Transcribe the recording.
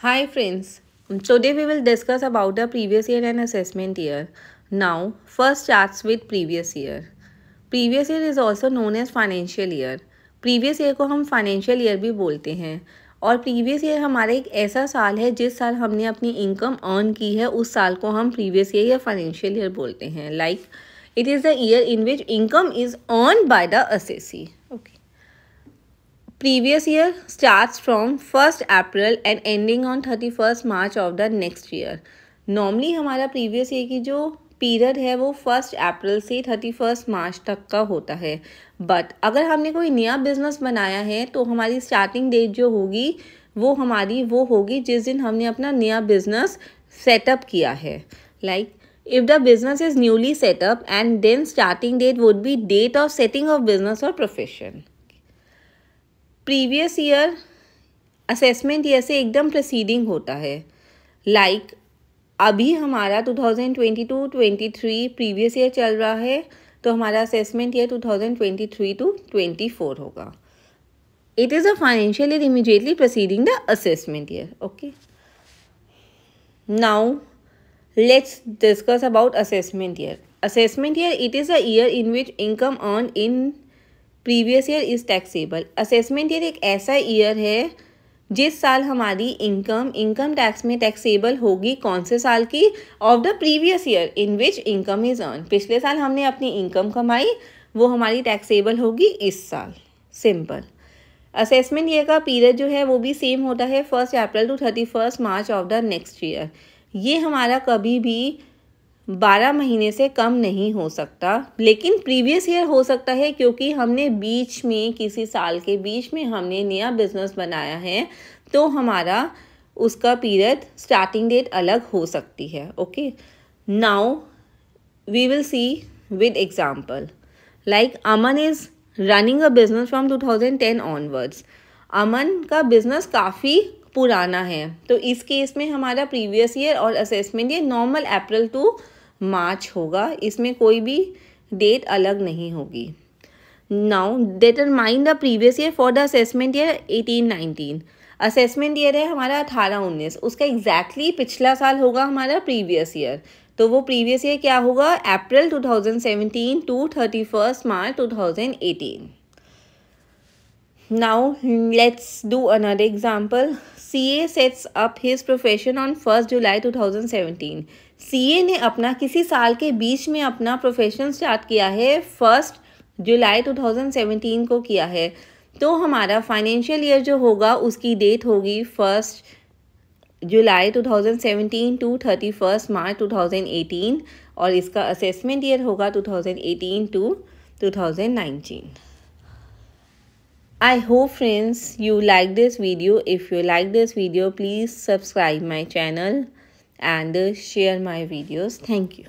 Hi friends, today we will discuss about the previous year and assessment year. Now, first starts with previous year. Previous year is also known as financial year. Previous year को हम financial year भी बोलते हैं और previous year हमारा एक ऐसा साल है जिस साल हमने अपनी income earn की है उस साल को हम previous year या financial year बोलते हैं Like, it is the year in which income is earned by the assessee. Okay. Previous year year starts first April and ending on thirty first March of the next year normally हमारा previous year की जो period है वो first April से thirty first मार्च तक का होता है बट अगर हमने कोई नया बिजनेस बनाया है तो हमारी स्टार्टिंग डेट जो होगी वो हमारी वो होगी जिस दिन हमने अपना नया बिजनेस सेटअप किया है like if the business is newly setup and then starting date would be date of setting of business और profession previous year assessment year से एकदम प्रसीडिंग होता है लाइक like, अभी हमारा 2022 23 प्रीवियस ईयर चल रहा है तो हमारा असेसमेंट ईयर 2023 टू 24 होगा it is a financial year immediately proceeding the assessment year okay now let's discuss about assessment year assessment year it is a year in which income earn in previous year is taxable assessment year एक ऐसा ईयर है जिस साल हमारी income income tax में taxable होगी कौन से साल की of the previous year in which income is earn पिछले साल हमने अपनी इनकम कमाई वो हमारी टैक्सेबल होगी इस साल सिंपल असेसमेंट ईयर का पीरियड जो है वो भी सेम होता है first April to thirty first March of the next year ये हमारा कभी भी बारह महीने से कम नहीं हो सकता लेकिन प्रीवियस ईयर हो सकता है क्योंकि हमने बीच में किसी साल के बीच में हमने नया बिजनेस बनाया है तो हमारा उसका पीरियड स्टार्टिंग डेट अलग हो सकती है okay now we will see with example like Aman is running a business from 2010 onwards Aman का बिजनेस काफ़ी पुराना है तो इस केस में हमारा प्रीवियस ईयर और असेसमेंट ये नॉर्मल अप्रैल टू मार्च होगा इसमें कोई भी डेट अलग नहीं होगी now mind the previous year for the assessment year eighteen nineteen assessment year है हमारा अठारह उन्नीस उसका एग्जैक्टली exactly पिछला साल होगा हमारा प्रीवियस ईयर तो वो प्रीवियस ईयर क्या होगा April two thousand seventeen to thirty first March two thousand eighteen now let's do another example C A sets up his profession on first July two thousand seventeen CA ने अपना किसी साल के बीच में अपना profession start किया है first July 2017 को किया है तो हमारा फाइनेंशियल ईयर जो होगा उसकी डेट होगी first July 2017 to thirty first March eighteen और इसका असेसमेंट ईयर होगा 2018 to nineteen I hope friends you like this video. If you like this video, please subscribe my channel. and share my videos thank you